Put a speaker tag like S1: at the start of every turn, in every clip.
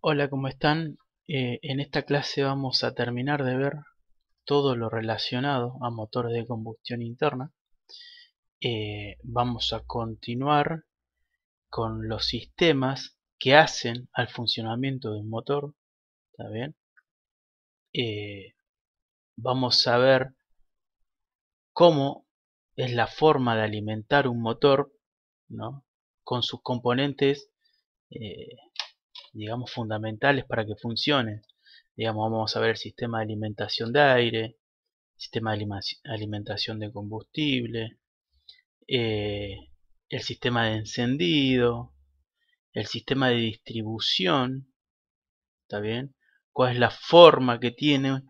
S1: Hola, ¿cómo están? Eh, en esta clase vamos a terminar de ver todo lo relacionado a motores de combustión interna. Eh, vamos a continuar con los sistemas que hacen al funcionamiento de un motor. ¿Está bien? Eh, vamos a ver cómo es la forma de alimentar un motor con sus componentes digamos, fundamentales para que funcione. Digamos, vamos a ver el sistema de alimentación de aire, sistema de alimentación de combustible, eh, el sistema de encendido, el sistema de distribución, ¿está bien? ¿Cuál es la forma que tiene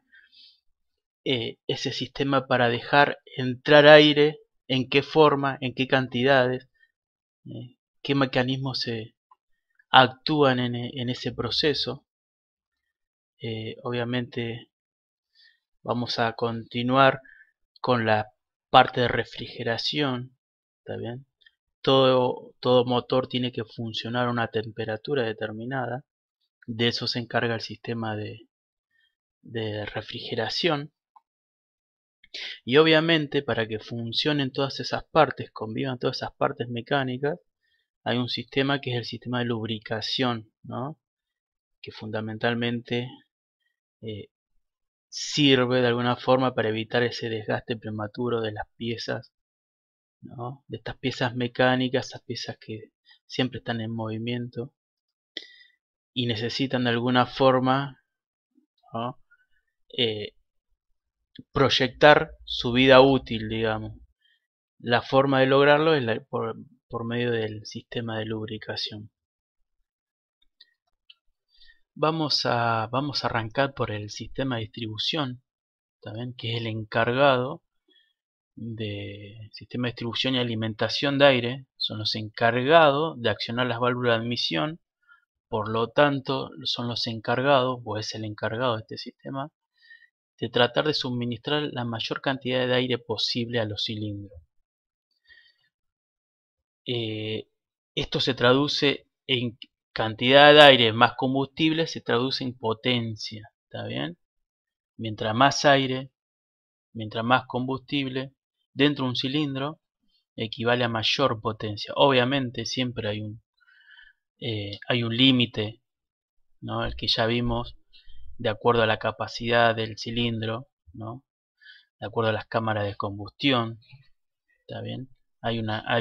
S1: eh, ese sistema para dejar entrar aire? ¿En qué forma? ¿En qué cantidades? Eh, ¿Qué mecanismos se, actúan e, en, ese proceso. Eh, obviamente vamos a continuar con la parte de refrigeración, ¿está Todo, motor tiene que funcionar a una temperatura determinada, de eso se encarga el sistema de refrigeración. Y obviamente para que funcionen todas esas partes, convivan todas esas partes mecánicas, hay un sistema que es el sistema de lubricación, que fundamentalmente eh, sirve de alguna forma para evitar ese desgaste prematuro de las piezas, ¿no? de estas piezas mecánicas, estas piezas que siempre están en movimiento y necesitan de alguna forma eh, proyectar su vida útil, digamos. La forma de lograrlo es la, por, por medio del sistema de lubricación. Vamos a, vamos a arrancar por el sistema de distribución, ¿también? que es el encargado de sistema de distribución y alimentación de aire, son los encargados de accionar las válvulas de admisión, por lo tanto son los encargados, o es el encargado de este sistema, de tratar de suministrar la mayor cantidad de aire posible a los cilindros. Eh, esto se traduce en cantidad de aire más combustible, se traduce en potencia, ¿está bien? Mientras más aire, mientras más combustible, dentro de un cilindro, equivale a mayor potencia. Obviamente siempre hay un, eh, hay un límite, ¿no? El que ya vimos de acuerdo a la capacidad del cilindro, ¿no? De acuerdo a las cámaras de combustión, ¿está bien? hay,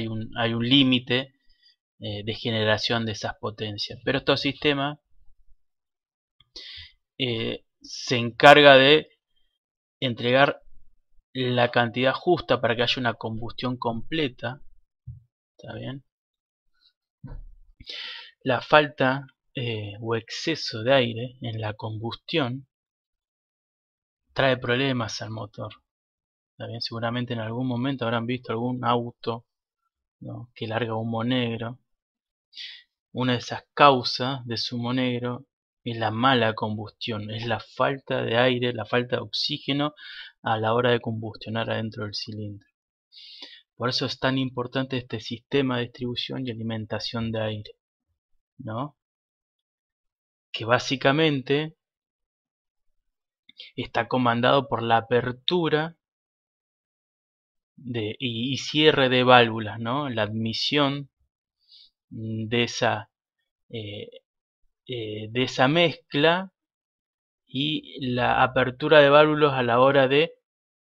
S1: un, límite eh, de generación de esas potencias. Pero estos sistema eh, se encarga de entregar la cantidad justa para que haya una combustión completa. ¿Está bien? La falta eh, o exceso de aire en la combustión trae problemas al motor. También seguramente en algún momento habrán visto algún auto que larga humo negro. Una de esas causas de su humo negro es la mala combustión, es la falta de aire, la falta de oxígeno a la hora de combustionar adentro del cilindro. Por eso es tan importante este sistema de distribución y alimentación de aire, ¿no? Que básicamente está comandado por la apertura y, cierre de válvulas, ¿no? La admisión de esa, eh, eh, de esa mezcla y la apertura de válvulas a la hora de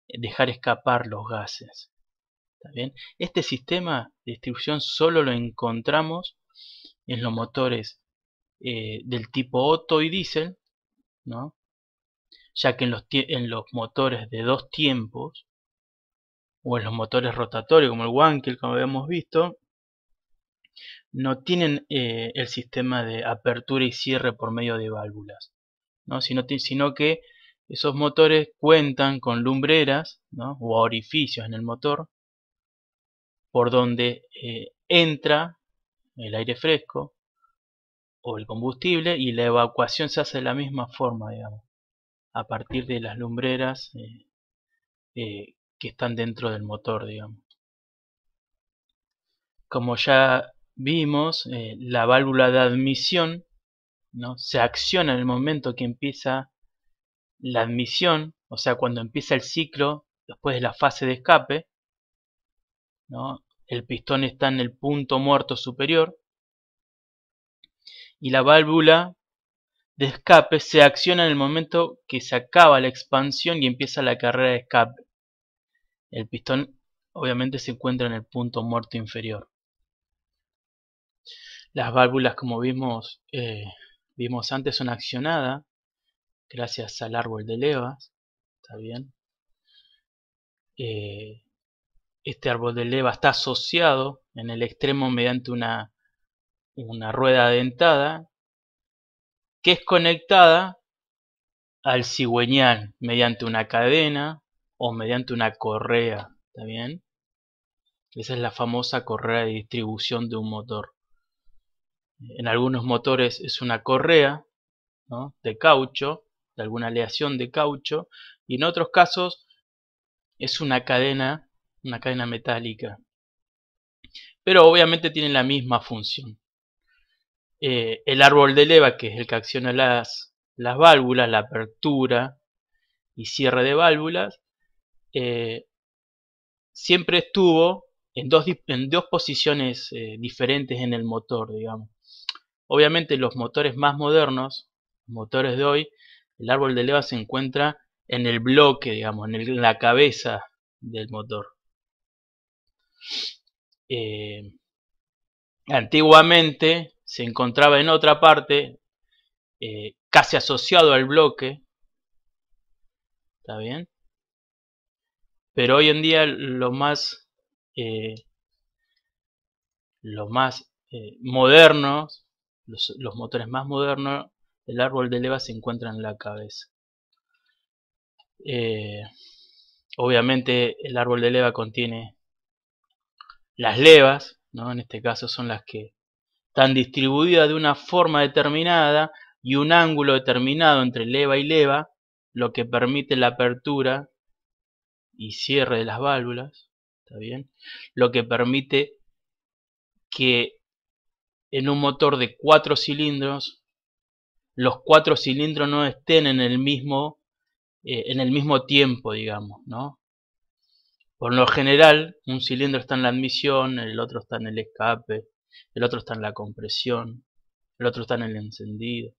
S1: dejar escapar los gases. ¿Está Este sistema de distribución solo lo encontramos en los motores eh, del tipo Otto y diésel, ¿no? ya que en los motores de dos tiempos o en los motores rotatorios como el Wankel como habíamos visto, no tienen eh, el sistema de apertura y cierre por medio de válvulas, sino, sino, que esos motores cuentan con lumbreras o orificios en el motor por donde eh, entra el aire fresco o el combustible y la evacuación se hace de la misma forma, digamos, a partir de las lumbreras eh, que están dentro del motor, digamos. Como ya vimos, eh, la válvula de admisión ¿no? se acciona en el momento que empieza la admisión, o sea, cuando empieza el ciclo después de la fase de escape. ¿no? El pistón está en el punto muerto superior y la válvula de escape se acciona en el momento que se acaba la expansión y empieza la carrera de escape. El pistón obviamente se encuentra en el punto muerto inferior. Las válvulas, como vimos, eh, vimos antes, son accionadas gracias al árbol de levas. ¿Está bien? Eh, este árbol de levas está asociado en el extremo mediante una, una rueda dentada que es conectada al cigüeñal mediante una cadena o mediante una correa, ¿está bien? Esa es la famosa correa de distribución de un motor. En algunos motores es una correa de caucho, de alguna aleación de caucho, y en otros casos es una cadena, una cadena metálica. Pero obviamente tienen la misma función. Eh, el árbol de leva, que es el que acciona las, las válvulas, la apertura y cierre de válvulas, eh, siempre estuvo en dos, posiciones eh, diferentes en el motor, digamos. Obviamente los motores más modernos, motores de hoy, el árbol de leva se encuentra en el bloque, digamos, en, la cabeza del motor. Eh, antiguamente se encontraba en otra parte, casi asociado al bloque, ¿está bien? Pero hoy en día lo más, eh, más eh, modernos, los, motores más modernos, el árbol de leva se encuentra en la cabeza. Eh, obviamente el árbol de leva contiene las levas, ¿no? en este caso son las que están distribuidas de una forma determinada y un ángulo determinado entre leva y leva, lo que permite la apertura y cierre de las válvulas, ¿está bien? Lo que permite que en un motor de cuatro cilindros, los cuatro cilindros no estén en el mismo, eh, en el mismo tiempo, digamos, ¿no? Por lo general, un cilindro está en la admisión, el otro está en el escape, el otro está en la compresión, el otro está en el encendido.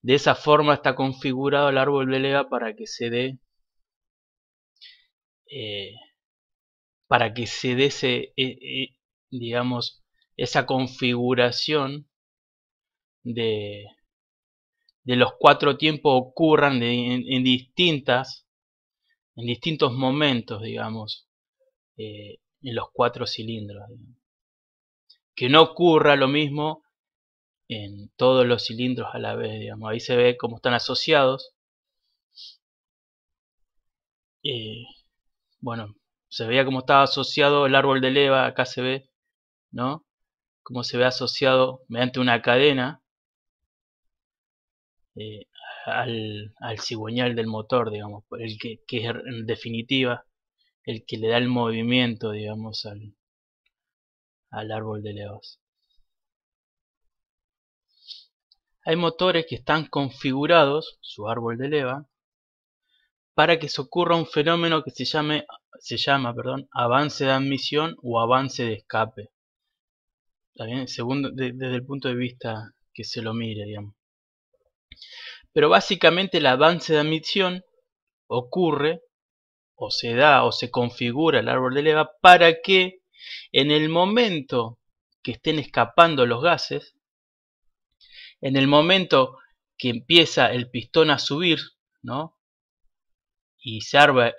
S1: De esa forma está configurado el árbol de para que se dé eh, para que se dé e, e, digamos, esa configuración de, de los cuatro tiempos ocurran en, distintas, en distintos momentos, digamos, eh, en los cuatro cilindros. Que no ocurra lo mismo en todos los cilindros a la vez, digamos. Ahí se ve cómo están asociados. Eh, bueno, se veía cómo estaba asociado el árbol de leva, acá se ve, ¿no? Cómo se ve asociado mediante una cadena eh, al, cigüeñal del motor, digamos, el que, es en definitiva el que le da el movimiento, digamos, al árbol de levas. Hay motores que están configurados, su árbol de leva, para que se ocurra un fenómeno que se, llame, se llama perdón, avance de admisión o avance de escape. ¿Está desde el punto de vista que se lo mire, digamos. Pero básicamente el avance de admisión ocurre o se da o se configura el árbol de leva para que en el momento que estén escapando los gases, en el momento que empieza el pistón a subir, ¿no? y se abre,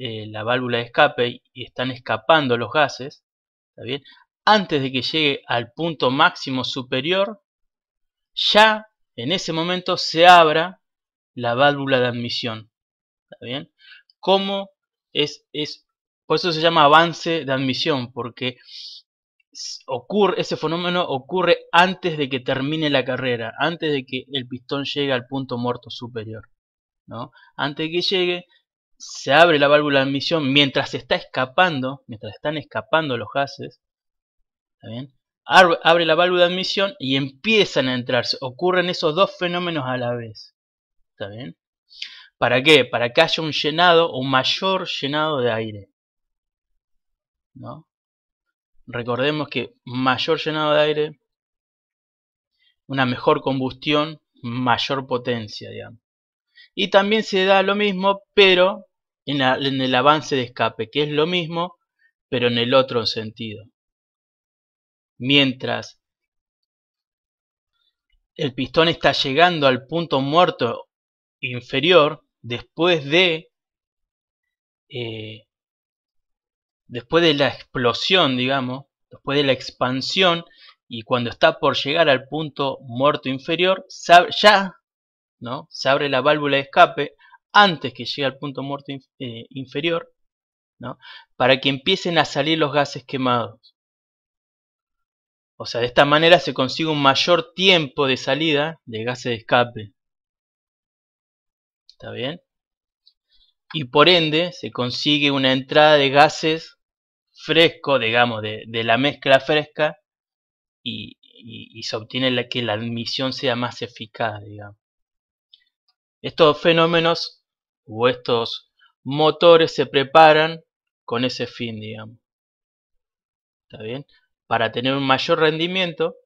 S1: eh, la válvula de escape y están escapando los gases, bien? antes de que llegue al punto máximo superior, ya en ese momento se abra la válvula de admisión. bien? ¿Cómo es, es, por eso se llama avance de admisión, porque ocurre, ese fenómeno ocurre antes de que termine la carrera, antes de que el pistón llegue al punto muerto superior. Antes de que llegue, se abre la válvula de admisión mientras se está escapando, mientras están escapando los gases, abre la válvula de admisión y empiezan a entrarse. Ocurren esos dos fenómenos a la vez. ¿Está bien? ¿Para qué? Para que haya un llenado, un mayor llenado de aire. Recordemos que mayor llenado de aire, una mejor combustión, mayor potencia, digamos. Y también se da lo mismo, pero en, el avance de escape, que es lo mismo, pero en el otro sentido. Mientras el pistón está llegando al punto muerto inferior, después de eh, después de la explosión, digamos, después de la expansión, y cuando está por llegar al punto muerto inferior, ya ¿no? Se abre la válvula de escape antes que llegue al punto muerto eh, inferior, ¿no? Para que empiecen a salir los gases quemados. O sea, de esta manera se consigue un mayor tiempo de salida de gases de escape. ¿Está bien? Y por ende se consigue una entrada de gases fresco, digamos, de, de la mezcla fresca y, se obtiene la, que la admisión sea más eficaz, digamos. Estos fenómenos o estos motores se preparan con ese fin, digamos. ¿Está bien? Para tener un mayor rendimiento,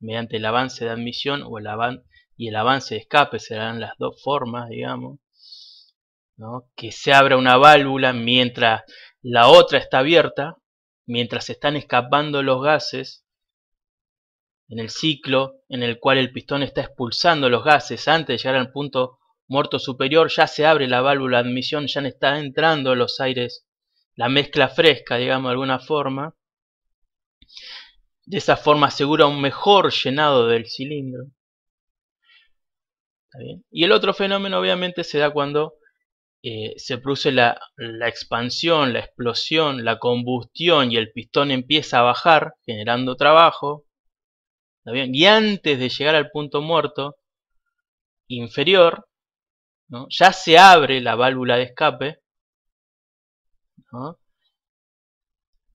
S1: mediante el avance de admisión o el y el avance de escape, serán las dos formas, digamos. Que se abra una válvula mientras la otra está abierta, mientras están escapando los gases, en el ciclo en el cual el pistón está expulsando los gases antes de llegar al punto Muerto superior ya se abre la válvula de admisión, ya está entrando los aires, la mezcla fresca, digamos de alguna forma. De esa forma asegura un mejor llenado del cilindro. Y el otro fenómeno obviamente se da cuando eh, se produce la, expansión, la explosión, la combustión y el pistón empieza a bajar, generando trabajo. Y antes de llegar al punto muerto inferior, ya se abre la válvula de escape,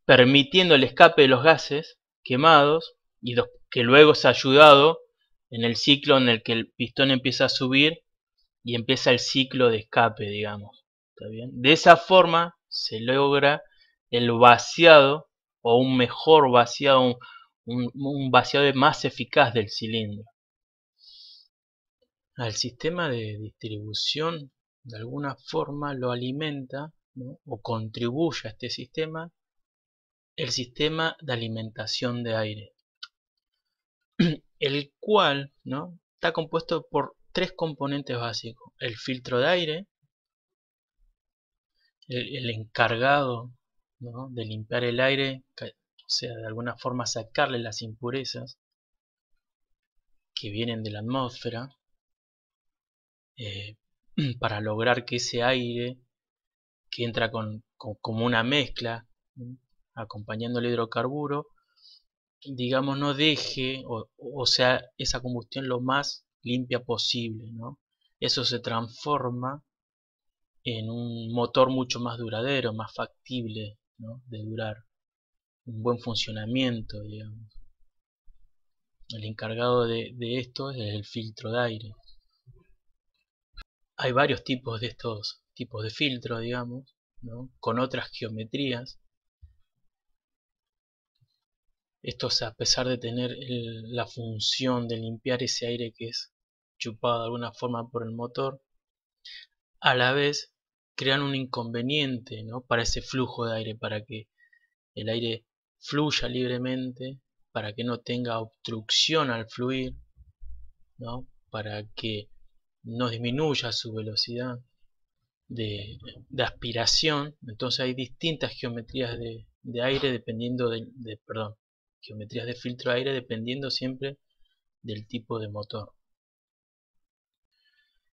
S1: permitiendo el escape de los gases quemados y que luego es ayudado en el ciclo en el que el pistón empieza a subir y empieza el ciclo de escape, digamos. De esa forma se logra el vaciado o un mejor vaciado, un vaciado más eficaz del cilindro al sistema de distribución de alguna forma lo alimenta o contribuye a este sistema el sistema de alimentación de aire, el cual está compuesto por tres componentes básicos, el filtro de aire, el, encargado de limpiar el aire, o sea, de alguna forma sacarle las impurezas que vienen de la atmósfera, eh, para lograr que ese aire que entra con, como una mezcla, acompañando el hidrocarburo, digamos, no deje, o, sea, esa combustión lo más limpia posible, ¿no? Eso se transforma en un motor mucho más duradero, más factible de durar, un buen funcionamiento, digamos. El encargado de esto es el filtro de aire hay varios tipos de estos tipos de filtro, digamos, con otras geometrías. Estos, a pesar de tener la función de limpiar ese aire que es chupado de alguna forma por el motor, a la vez crean un inconveniente ¿no? para ese flujo de aire, para que el aire fluya libremente, para que no tenga obstrucción al fluir, ¿no? para que no disminuya su velocidad de, aspiración. Entonces hay distintas geometrías de, aire dependiendo de, perdón, geometrías de filtro de aire dependiendo siempre del tipo de motor.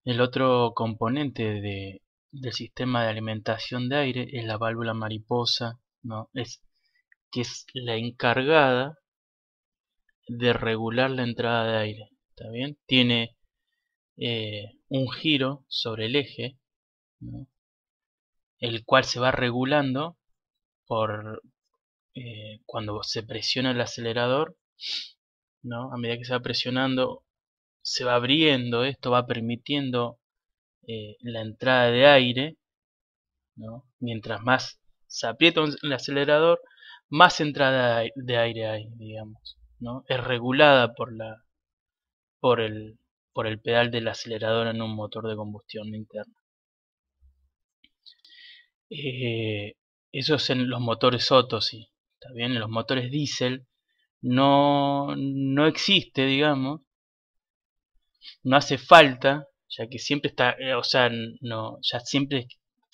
S1: El otro componente de, del sistema de alimentación de aire es la válvula mariposa, ¿no? es, que es la encargada de regular la entrada de aire. ¿Está bien? Tiene eh, un giro sobre el eje, el cual se va regulando por eh, cuando se presiona el acelerador, ¿no? a medida que se va presionando, se va abriendo, esto va permitiendo eh, la entrada de aire, mientras más se aprieta el acelerador, más entrada de aire hay, digamos. ¿no? Es regulada por, la, por el por el pedal del acelerador en un motor de combustión interna. Eh, eso es en los motores Otto, sí. Está bien, en los motores diésel no, no existe, digamos. No hace falta, ya que siempre está, eh, o sea, no, ya siempre,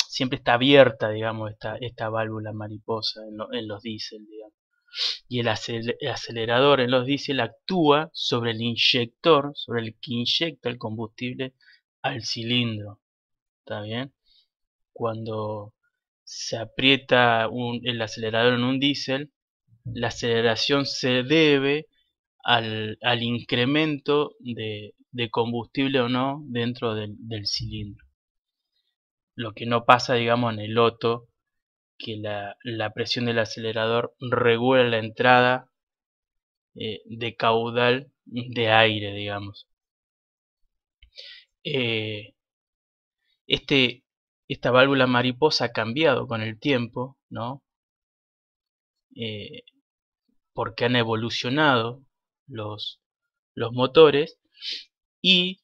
S1: siempre está abierta, digamos, esta, esta válvula mariposa en, en los diésel, digamos y el acelerador en los diésel actúa sobre el inyector, sobre el que inyecta el combustible al cilindro. ¿Está bien? Cuando se aprieta el acelerador en un diésel, la aceleración se debe al, incremento de, combustible o no dentro del, cilindro. Lo que no pasa, digamos, en el loto que la, presión del acelerador regula la entrada eh, de caudal de aire, digamos. Eh, este, esta válvula mariposa ha cambiado con el tiempo, ¿no? Eh, porque han evolucionado los, los motores y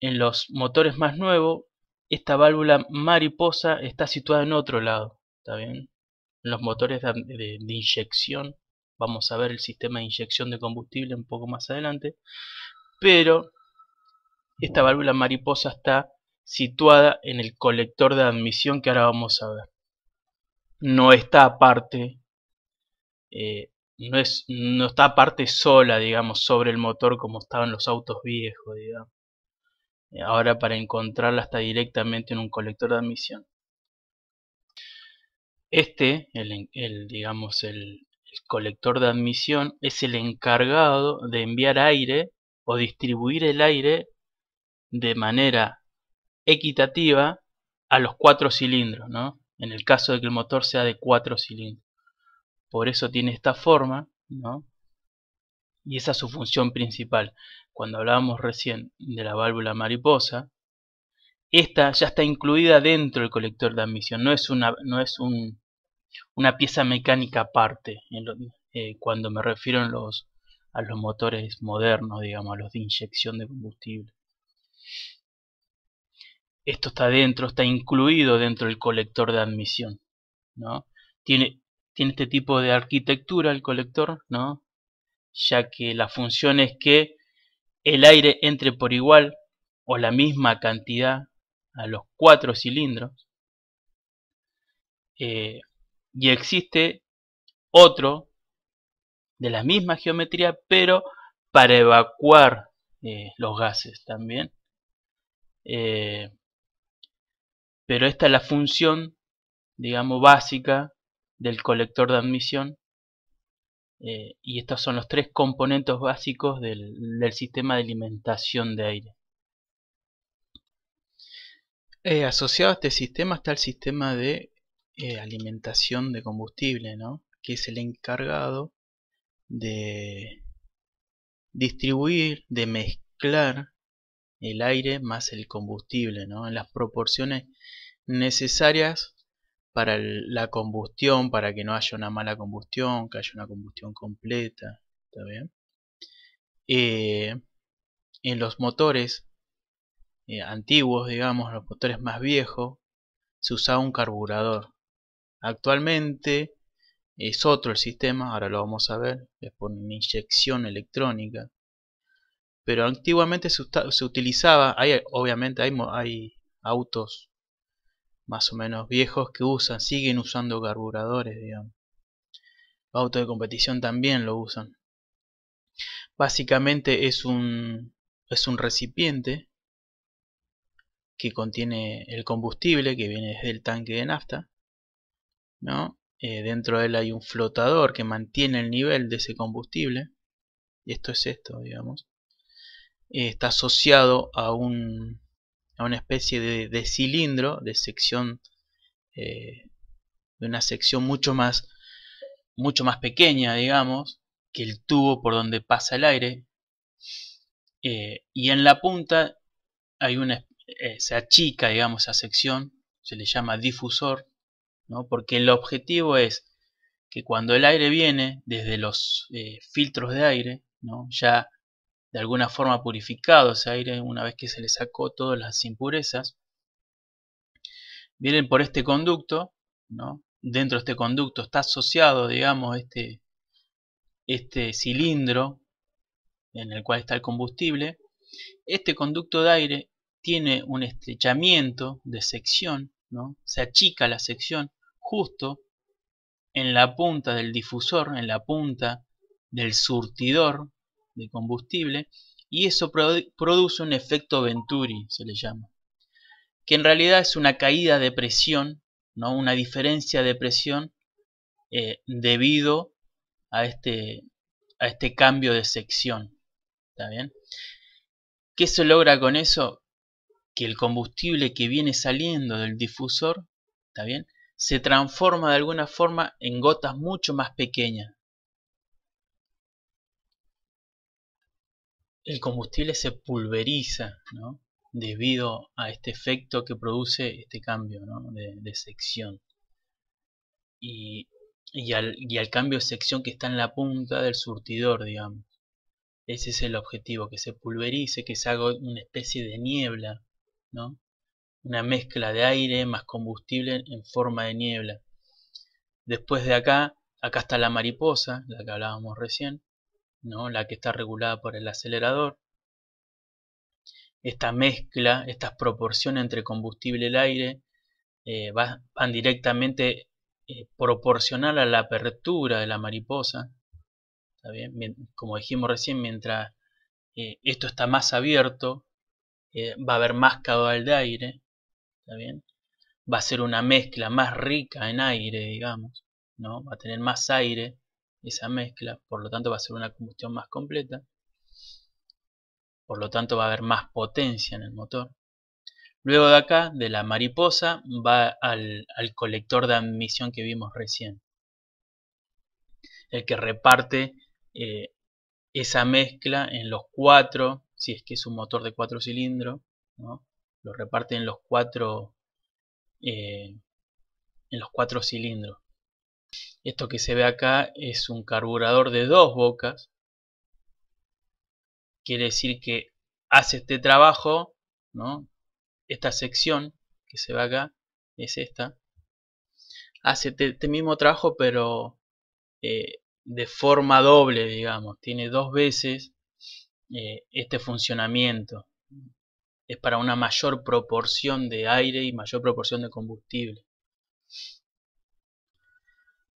S1: en los motores más nuevos esta válvula mariposa está situada en otro lado. ¿Está bien? los motores de, inyección, vamos a ver el sistema de inyección de combustible un poco más adelante, pero esta válvula mariposa está situada en el colector de admisión que ahora vamos a ver. No está aparte, eh, no, es, no está aparte sola, digamos, sobre el motor como estaban los autos viejos, eh, Ahora para encontrarla está directamente en un colector de admisión. Este, el, digamos, el, colector de admisión es el encargado de enviar aire o distribuir el aire de manera equitativa a los cuatro cilindros, ¿no? En el caso de que el motor sea de cuatro cilindros. Por eso tiene esta forma, ¿no? Y esa es su función principal. Cuando hablábamos recién de la válvula mariposa, esta ya está incluida dentro del colector de admisión, no es, una, no es un una pieza mecánica aparte, eh, cuando me refiero a los motores modernos, digamos, a los de inyección de combustible. Esto está dentro, está incluido dentro del colector de admisión. ¿no? Tiene, este tipo de arquitectura el colector, ¿no? ya que la función es que el aire entre por igual o la misma cantidad a los cuatro cilindros. Eh, y existe otro de la misma geometría, pero para evacuar eh, los gases también. Eh, pero esta es la función, digamos, básica del colector de admisión. Eh, y estos son los tres componentes básicos del, sistema de alimentación de aire. asociado a este sistema está el sistema de eh, alimentación de combustible, ¿no? que es el encargado de distribuir, de mezclar el aire más el combustible, ¿no? en las proporciones necesarias para la combustión, para que no haya una mala combustión, que haya una combustión completa. ¿Está bien? Eh, en los motores eh, antiguos, digamos, los motores más viejos, se usaba un carburador. Actualmente es otro el sistema, ahora lo vamos a ver, es por una inyección electrónica. Pero antiguamente se, utilizaba, obviamente hay, autos más o menos viejos que usan, siguen usando carburadores, digamos. autos de competición también lo usan. Básicamente es un, es un recipiente que contiene el combustible que viene desde el tanque de nafta ¿no? Eh, dentro de él hay un flotador que mantiene el nivel de ese combustible. Y esto es esto, digamos. Eh, está asociado a, un, a una especie de, cilindro, de sección, eh, de una sección mucho más, mucho más pequeña, digamos, que el tubo por donde pasa el aire. y en la punta hay una, se achica, digamos, esa sección, se le llama difusor porque el objetivo es que cuando el aire viene desde los eh, filtros de aire, ya de alguna forma purificado ese aire, una vez que se le sacó todas las impurezas, vienen por este conducto, dentro de este conducto está asociado, digamos, este, este cilindro en el cual está el combustible, este conducto de aire tiene un estrechamiento de sección, ¿no? se achica la sección justo en la punta del difusor, en la punta del surtidor de combustible, y eso produce un efecto Venturi, se le llama, que en realidad es una caída de presión, ¿no? una diferencia de presión eh, debido a este, a este cambio de sección. ¿Está bien? ¿Qué se logra con eso? Que el combustible que viene saliendo del difusor, ¿está bien? se transforma de alguna forma en gotas mucho más pequeñas. El combustible se pulveriza debido a este efecto que produce este cambio de, sección. Y, al, y al cambio de sección que está en la punta del surtidor, digamos. Ese es el objetivo, que se pulverice, que se haga una especie de niebla, ¿no? una mezcla de aire más combustible en forma de niebla. Después de acá, acá está la mariposa, la que hablábamos recién, ¿no? la que está regulada por el acelerador. Esta mezcla, estas proporciones entre combustible y el aire eh, van directamente eh, proporcional a la apertura de la mariposa. ¿Está bien? Como dijimos recién, mientras eh, esto está más abierto, va a haber más caudal de aire, ¿está bien? Va a ser una mezcla más rica en aire, digamos, ¿no? Va a tener más aire esa mezcla, por lo tanto va a ser una combustión más completa. Por lo tanto va a haber más potencia en el motor. Luego de acá, de la mariposa, va al, al colector de admisión que vimos recién. El que reparte eh, esa mezcla en los cuatro, si es que es un motor de cuatro cilindros, ¿no? lo reparten en los cuatro eh, en los cuatro cilindros. Esto que se ve acá es un carburador de dos bocas. Quiere decir que hace este trabajo, ¿no? Esta sección que se ve acá es esta. Hace este, este mismo trabajo pero eh, de forma doble, digamos. Tiene dos veces eh, este funcionamiento es para una mayor proporción de aire y mayor proporción de combustible.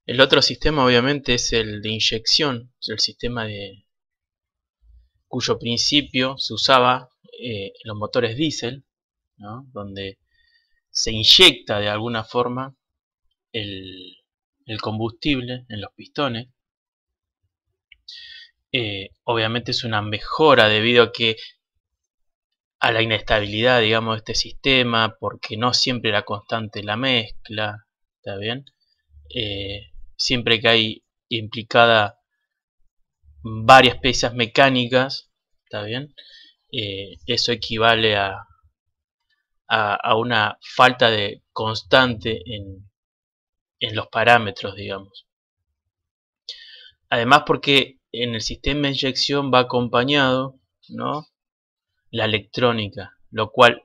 S1: El otro sistema obviamente es el de inyección, el sistema de, cuyo principio se usaba eh, en los motores diésel, donde se inyecta de alguna forma el, combustible en los pistones. Eh, obviamente es una mejora debido a que a la inestabilidad, digamos, de este sistema, porque no siempre era constante la mezcla, ¿está bien? Eh, siempre que hay implicada varias piezas mecánicas, ¿está bien? Eh, eso equivale a, a, una falta de constante en, en los parámetros, digamos. Además porque en el sistema de inyección va acompañado, ¿no? la electrónica, lo cual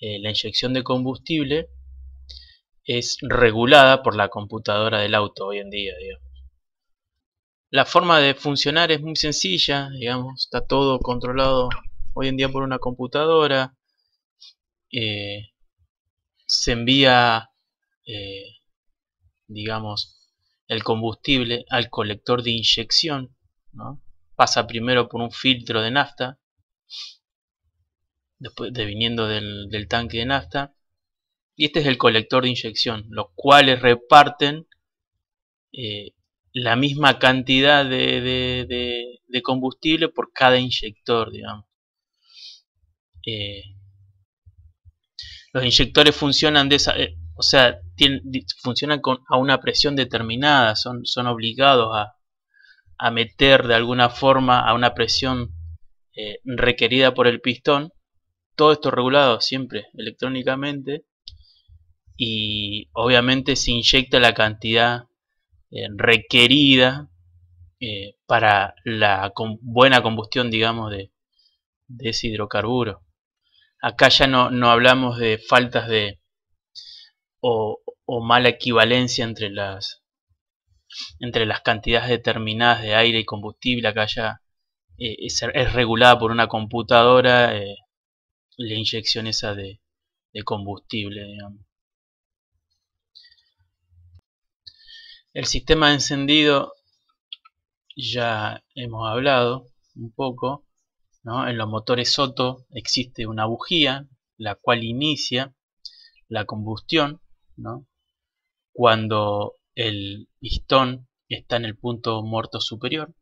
S1: eh, la inyección de combustible es regulada por la computadora del auto hoy en día. La forma de funcionar es muy sencilla, digamos, está todo controlado hoy en día por una computadora. Eh, se envía, eh, digamos, el combustible al colector de inyección, pasa primero por un filtro de nafta, después de, viniendo del, tanque de nafta. Y este es el colector de inyección, los cuales reparten eh, la misma cantidad de, combustible por cada inyector, digamos. Eh, los inyectores funcionan de esa, eh, o sea, funcionan a una presión determinada, son, son obligados a, a meter de alguna forma a una presión eh, requerida por el pistón. Todo esto regulado siempre electrónicamente y obviamente se inyecta la cantidad eh, requerida eh, para la buena combustión, digamos, de, ese hidrocarburo. Acá ya no, no hablamos de faltas de o, o, mala equivalencia entre las entre las cantidades determinadas de aire y combustible. Acá ya eh, es, regulada por una computadora eh, la inyección esa de, combustible, El sistema de encendido ya hemos hablado un poco. En los motores Soto existe una bujía, la cual inicia la combustión. Cuando el pistón está en el punto muerto superior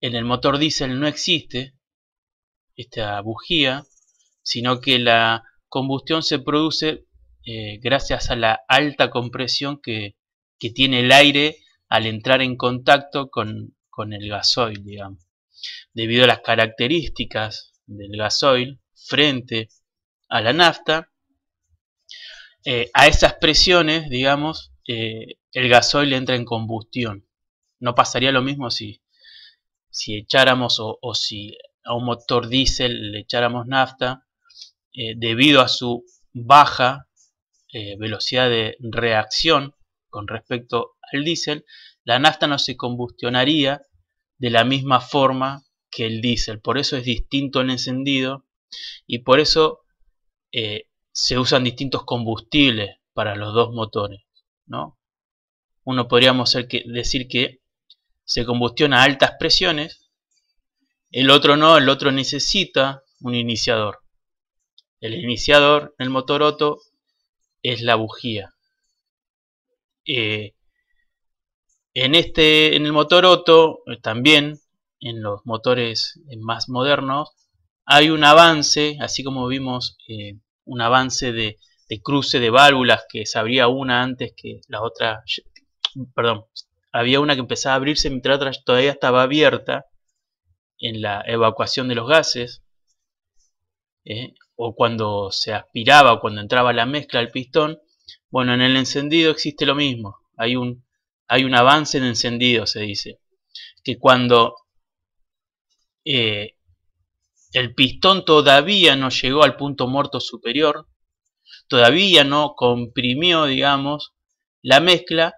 S1: en el motor diésel no existe esta bujía, sino que la combustión se produce eh, gracias a la alta compresión que, tiene el aire al entrar en contacto con, el gasoil, digamos. Debido a las características del gasoil frente a la nafta, eh, a esas presiones, digamos, eh, el gasoil entra en combustión. No pasaría lo mismo si, si echáramos o, si a un motor diésel le echáramos nafta, eh, debido a su baja eh, velocidad de reacción con respecto al diésel, la nafta no se combustionaría de la misma forma que el diésel. Por eso es distinto el encendido y por eso eh, se usan distintos combustibles para los dos motores. ¿no? Uno podríamos decir que se combustiona a altas presiones, el otro no, el otro necesita un iniciador. El iniciador en el motor Otto es la bujía. Eh, en, este, en el motor Otto, eh, también en los motores eh, más modernos, hay un avance, así como vimos un avance de, de, cruce de válvulas que se abría una antes que la otra, perdón, había una que empezaba a abrirse mientras otra todavía estaba abierta en la evacuación de los gases, ¿eh? o cuando se aspiraba, o cuando entraba la mezcla al pistón. Bueno, en el encendido existe lo mismo, hay un, hay un avance en encendido, se dice, que cuando eh, el pistón todavía no llegó al punto muerto superior, todavía no comprimió, digamos, la mezcla,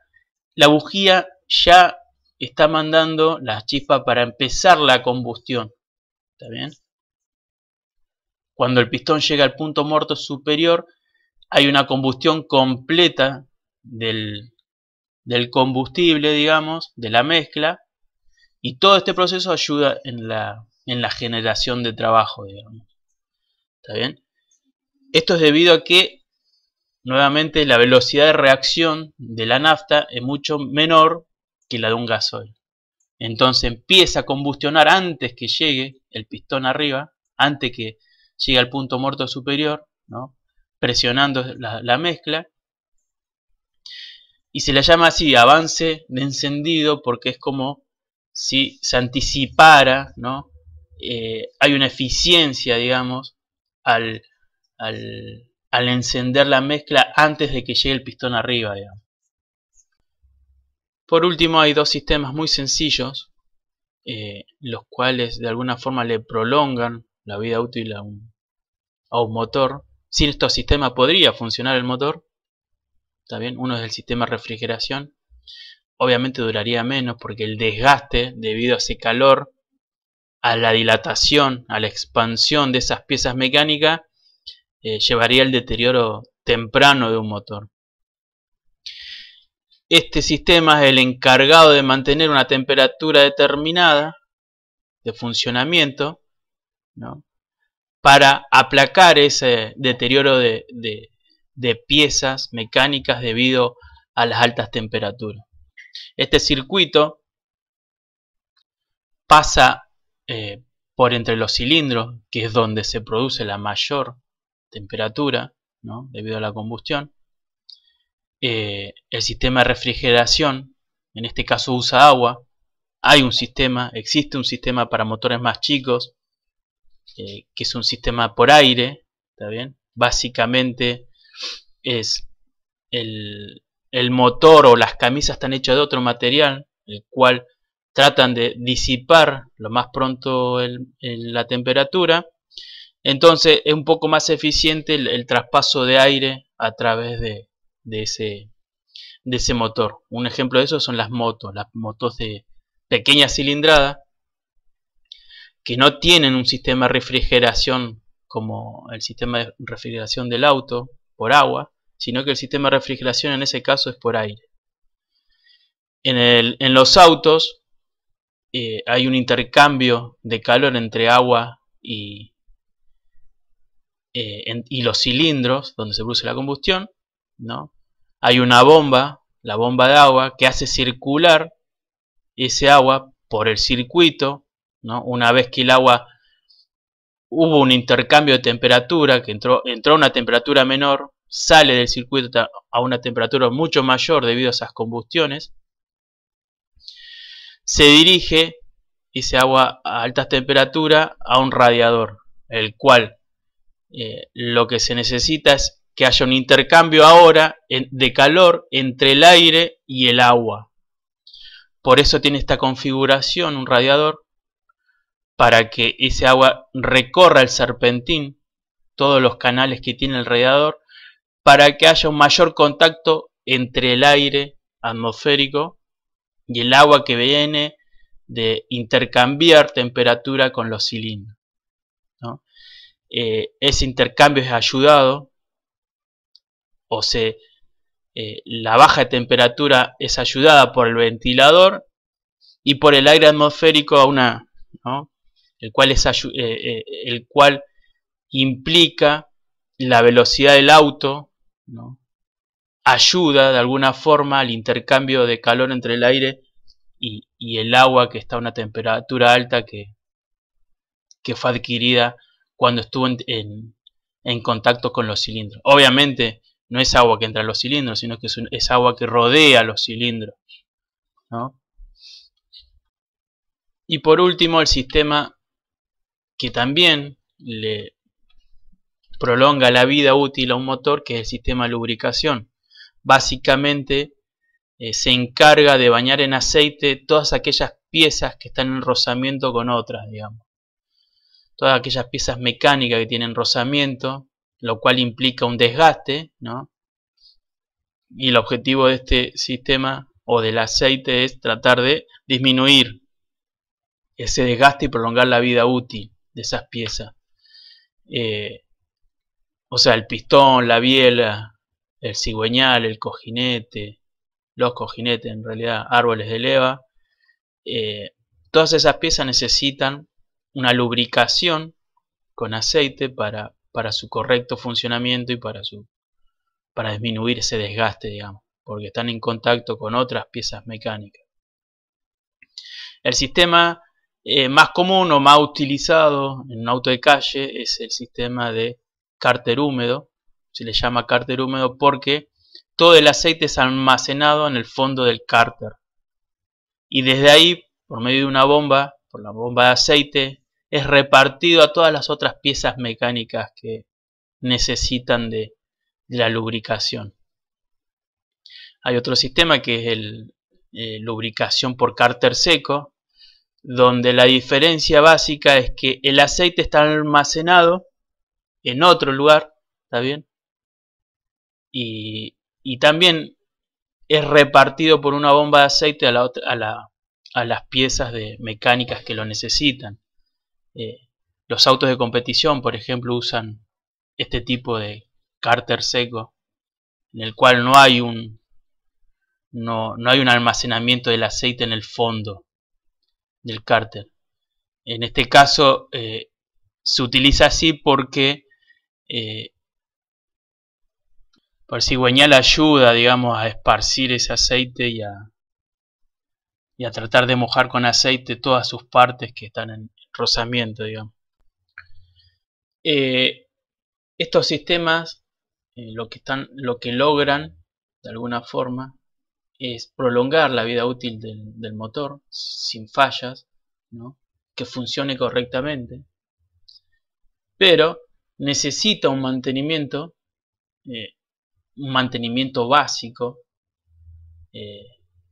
S1: la bujía ya está mandando las chispa para empezar la combustión. ¿Está bien? Cuando el pistón llega al punto muerto superior, hay una combustión completa del, combustible, digamos, de la mezcla, y todo este proceso ayuda en la, generación de trabajo, digamos. ¿Está bien? Esto es debido a que, nuevamente, la velocidad de reacción de la nafta es mucho menor que la de un gasoil. Entonces empieza a combustionar antes que llegue el pistón arriba, antes que llegue al punto muerto superior, ¿no? presionando la, mezcla. Y se la llama así avance de encendido porque es como si se anticipara, ¿no? Eh, hay una eficiencia, digamos, al, al, al, encender la mezcla antes de que llegue el pistón arriba, digamos. Por último, hay dos sistemas muy sencillos, eh, los cuales de alguna forma le prolongan la vida útil a un, motor. Sin estos sistemas podría funcionar el motor. también Uno es el sistema de refrigeración. Obviamente duraría menos porque el desgaste debido a ese calor, a la dilatación, a la expansión de esas piezas mecánicas, eh, llevaría al deterioro temprano de un motor. Este sistema es el encargado de mantener una temperatura determinada de funcionamiento para aplacar ese deterioro de, piezas mecánicas debido a las altas temperaturas. Este circuito pasa eh, por entre los cilindros, que es donde se produce la mayor temperatura debido a la combustión, eh, el sistema de refrigeración, en este caso usa agua, hay un sistema, existe un sistema para motores más chicos, eh, que es un sistema por aire, ¿está bien? Básicamente es el, el motor o las camisas están hechas de otro material, el cual tratan de disipar lo más pronto la temperatura, entonces es un poco más eficiente el traspaso de aire a través de, de ese, motor. Un ejemplo de eso son las motos, las motos de pequeña cilindrada que no tienen un sistema de refrigeración como el sistema de refrigeración del auto por agua, sino que el sistema de refrigeración en ese caso es por aire. En, los autos eh, hay un intercambio de calor entre agua y, eh, y los cilindros donde se produce la combustión, ¿no? hay una bomba, la bomba de agua, que hace circular ese agua por el circuito, ¿no? Una vez que el agua hubo un intercambio de temperatura, que entró, entró a una temperatura menor, sale del circuito a una temperatura mucho mayor debido a esas combustiones, se dirige ese agua a altas temperaturas a un radiador, el cual eh, lo que se necesita es que haya un intercambio ahora de calor entre el aire y el agua. Por eso tiene esta configuración un radiador para que ese agua recorra el serpentín, todos los canales que tiene el radiador, para que haya un mayor contacto entre el aire atmosférico y el agua que viene de intercambiar temperatura con los cilindros. Eh, ese intercambio es ayudado o sea, eh, la baja temperatura es ayudada por el ventilador y por el aire atmosférico a una, el, cual es, eh, eh, el cual implica la velocidad del auto, ayuda de alguna forma al intercambio de calor entre el aire y, el agua que está a una temperatura alta que, que fue adquirida cuando estuvo en, contacto con los cilindros. Obviamente no es agua que entra en los cilindros, sino que es, agua que rodea los cilindros. Y por último, el sistema que también le prolonga la vida útil a un motor, que es el sistema de lubricación. Básicamente eh, se encarga de bañar en aceite todas aquellas piezas que están en rozamiento con otras, digamos. Todas aquellas piezas mecánicas que tienen rozamiento, lo cual implica un desgaste, ¿no? Y el objetivo de este sistema o del aceite es tratar de disminuir ese desgaste y prolongar la vida útil de esas piezas. Eh, o sea, el pistón, la biela, el cigüeñal, el cojinete, los cojinetes en realidad, árboles de leva, eh, todas esas piezas necesitan una lubricación con aceite para para su correcto funcionamiento y para, su, para disminuir ese desgaste, digamos, porque están en contacto con otras piezas mecánicas. El sistema eh, más común o más utilizado en un auto de calle es el sistema de cárter húmedo. Se le llama cárter húmedo porque todo el aceite es almacenado en el fondo del cárter. Y desde ahí, por medio de una bomba, por la bomba de aceite, es repartido a todas las otras piezas mecánicas que necesitan de, la lubricación. Hay otro sistema que es el eh, lubricación por cárter seco, donde la diferencia básica es que el aceite está almacenado en otro lugar, ¿está bien? Y, también es repartido por una bomba de aceite a, a las piezas de mecánicas que lo necesitan. Eh, los autos de competición, por ejemplo, usan este tipo de cárter seco, en el cual no hay un, no, no hay un almacenamiento del aceite en el fondo del cárter. En este caso eh, se utiliza así porque eh, por cigüeñal ayuda, digamos, a esparcir ese aceite y a, y a tratar de mojar con aceite todas sus partes que están en, rozamiento, digamos. Eh, estos sistemas eh, lo, que están, lo que logran, de alguna forma, es prolongar la vida útil del, motor sin fallas, que funcione correctamente, pero necesita un mantenimiento, eh, un mantenimiento básico,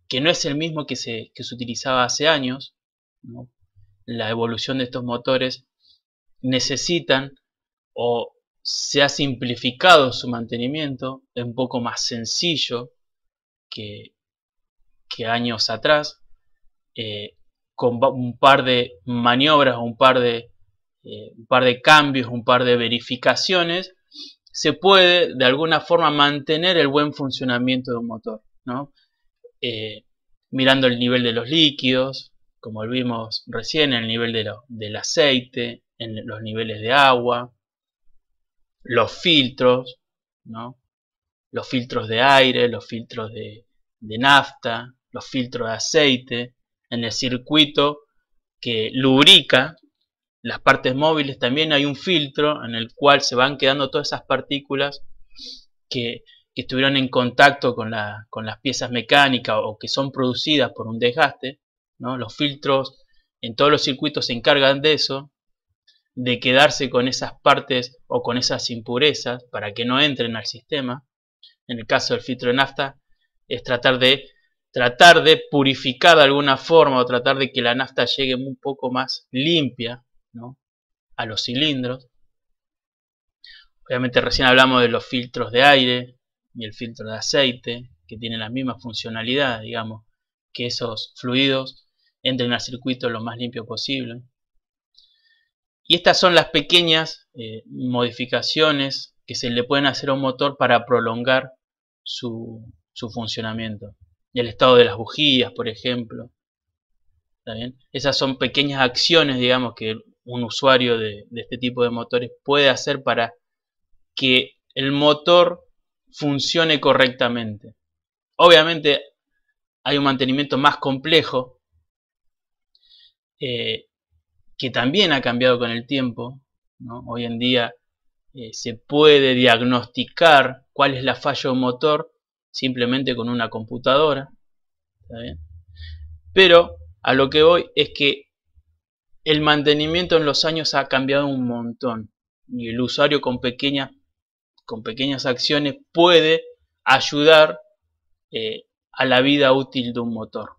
S1: que no es el mismo que se, que se utilizaba hace años, la evolución de estos motores necesitan o se ha simplificado su mantenimiento, es un poco más sencillo que, años atrás, eh, con un par de maniobras, un par de, eh, un par de cambios, un par de verificaciones, se puede de alguna forma mantener el buen funcionamiento de un motor, eh, mirando el nivel de los líquidos, como vimos recién, en el nivel del aceite, en los niveles de agua, los filtros, ¿no? los filtros de aire, los filtros de, nafta, los filtros de aceite, en el circuito que lubrica las partes móviles, también hay un filtro en el cual se van quedando todas esas partículas que, estuvieron en contacto con las piezas mecánicas o que son producidas por un desgaste, los filtros en todos los circuitos se encargan de eso, de quedarse con esas partes o con esas impurezas para que no entren al sistema. En el caso del filtro de nafta es tratar de tratar de purificar de alguna forma o tratar de que la nafta llegue un poco más limpia a los cilindros. Obviamente recién hablamos de los filtros de aire y el filtro de aceite, que tienen la misma funcionalidad, digamos, que esos fluidos entren al circuito lo más limpio posible. Y estas son las pequeñas eh, modificaciones que se le pueden hacer a un motor para prolongar su, su funcionamiento. El estado de las bujías, por ejemplo. Esas son pequeñas acciones, digamos, que un usuario de este tipo de motores puede hacer para que el motor funcione correctamente. Obviamente hay un mantenimiento más complejo eh, que también ha cambiado con el tiempo. Hoy en día eh, se puede diagnosticar cuál es la falla un motor simplemente con una computadora. Pero a lo que voy es que el mantenimiento en los años ha cambiado un montón y el usuario con, con pequeñas acciones puede ayudar eh, a la vida útil de un motor.